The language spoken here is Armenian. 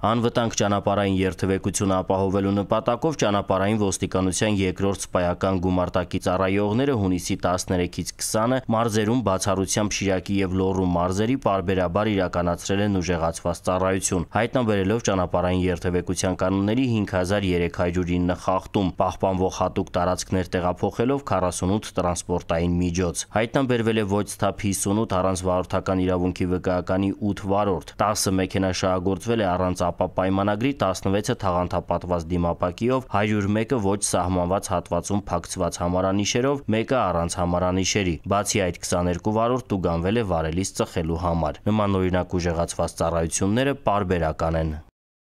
Անվտանգ ճանապարհային երթևեկությունը ապահովելու նպատակով ճանապարհային ոստիկանության երկրորդ սպայական գումարտակից առայողները հունիսի 13-ից 20-ը մարզերում բացառությամբ Շիրակի եւ Լոռու մարզերի parberabar իրականացրել են ուժեղացված ծառայություն, հայտնաբերելով ճանապարհային երթևեկության կանոնների 5309 խախտում, պահպանվող հատուկ տարածքներ տեղափոխելով 48 տրանսպորտային միջոց։ Հայտնաբերվել է ոչ սթափ 58 առանց վարորդական իրավունքի վկայականի 8 վարորդ, 10 մեքենա շահագործվել է առանց ապա պայմանագրի 16-ը թաղանթապատված դիմապակիով 101-ը ոչ սահմանված հատվածում փակցված համարանիշերով, մեկը առանց համարանիշերի։ Բացի այդ 22 վարորդ տուգանվել է վարելիս ծխելու համար։ Նման օրինակ ուժեղացված ծառայությունները պարբերական են։